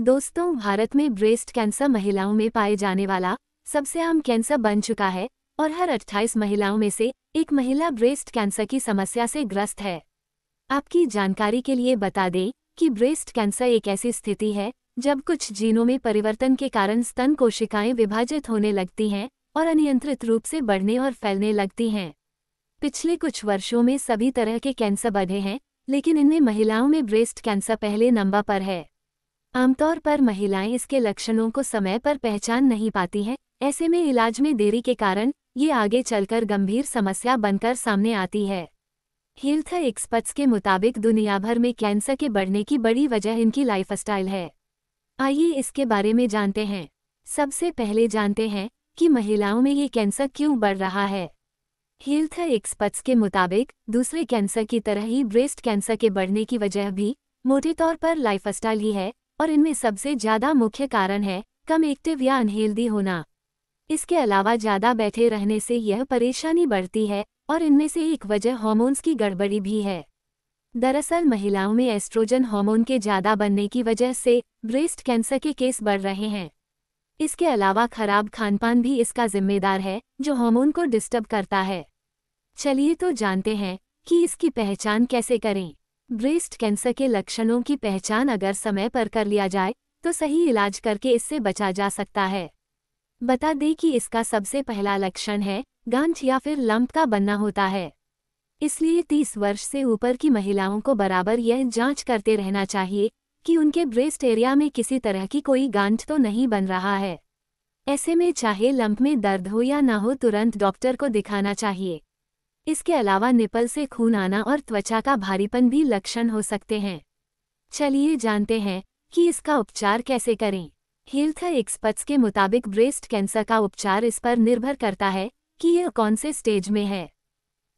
दोस्तों भारत में breast cancer महिलाओं में पाए जाने वाला सबसे आम कैंसर बन चुका है और हर 28 महिलाओं में से एक महिला ब्रेस्ट कैंसर की समस्या से ग्रस्त है आपकी जानकारी के लिए बता दें कि ब्रेस्ट कैंसर एक ऐसी स्थिति है जब कुछ जीनों में परिवर्तन के कारण स्तन कोशिकाएं विभाजित होने लगती हैं और अनियंत्रित रूप से बढ़ने और फैलने लगती हैं पिछले कुछ वर्षों में सभी तरह के कैंसर बढ़े हैं लेकिन इनमें महिलाओं में ब्रेस्ट कैंसर पहले नंबर पर है आमतौर पर महिलाएं इसके लक्षणों को समय पर पहचान नहीं पाती हैं ऐसे में इलाज में देरी के कारण ये आगे चलकर गंभीर समस्या बनकर सामने आती है हेल्थ एक्सपर्ट्स के मुताबिक दुनिया भर में कैंसर के बढ़ने की बड़ी वजह इनकी लाइफस्टाइल है आइए इसके बारे में जानते हैं सबसे पहले जानते हैं कि महिलाओं में ये कैंसर क्यों बढ़ रहा है हेल्थ एक्सपर्ट्स के मुताबिक दूसरे कैंसर की तरह ही ब्रेस्ट कैंसर के बढ़ने की वजह भी मोटे तौर पर लाइफस्टाइल ही है और इनमें सबसे ज़्यादा मुख्य कारण है कम एक्टिव या अनहेल्दी होना इसके अलावा ज़्यादा बैठे रहने से यह परेशानी बढ़ती है और इनमें से एक वजह हॉर्मोन्स की गड़बड़ी भी है दरअसल महिलाओं में एस्ट्रोजन हार्मोन के ज़्यादा बनने की वजह से ब्रेस्ट कैंसर के केस बढ़ रहे हैं इसके अलावा खराब खानपान भी इसका जिम्मेदार है जो हार्मोन को डिस्टर्ब करता है चलिए तो जानते हैं कि इसकी पहचान कैसे करें ब्रेस्ट कैंसर के लक्षणों की पहचान अगर समय पर कर लिया जाए तो सही इलाज करके इससे बचा जा सकता है बता दें कि इसका सबसे पहला लक्षण है गांठ या फिर लंप का बनना होता है इसलिए 30 वर्ष से ऊपर की महिलाओं को बराबर यह जांच करते रहना चाहिए कि उनके ब्रेस्ट एरिया में किसी तरह की कोई गांठ तो नहीं बन रहा है ऐसे में चाहे लंप में दर्द हो या ना हो तुरंत डॉक्टर को दिखाना चाहिए इसके अलावा निपल से खून आना और त्वचा का भारीपन भी लक्षण हो सकते हैं चलिए जानते हैं कि इसका उपचार कैसे करें हेल्थ एक्सपर्ट्स के मुताबिक ब्रेस्ट कैंसर का उपचार इस पर निर्भर करता है कि यह कौन से स्टेज में है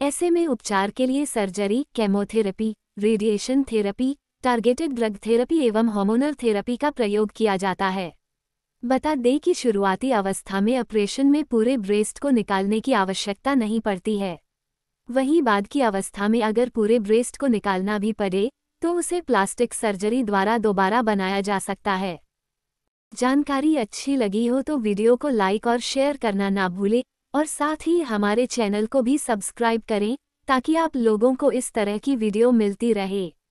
ऐसे में उपचार के लिए surgery chemotherapy radiation therapy targeted drug therapy एवं हार्मोनल थेरेपी का प्रयोग किया जाता है बता दें कि शुरुआती अवस्था में ऑपरेशन में पूरे ब्रेस्ट को निकालने की आवश्यकता नहीं पड़ती है वहीं बाद की अवस्था में अगर पूरे ब्रेस्ट को निकालना भी पड़े तो उसे प्लास्टिक सर्जरी द्वारा दोबारा बनाया जा सकता है जानकारी अच्छी लगी हो तो वीडियो को लाइक और शेयर करना ना भूलें और साथ ही हमारे चैनल को भी सब्सक्राइब करें ताकि आप लोगों को इस तरह की वीडियो मिलती रहे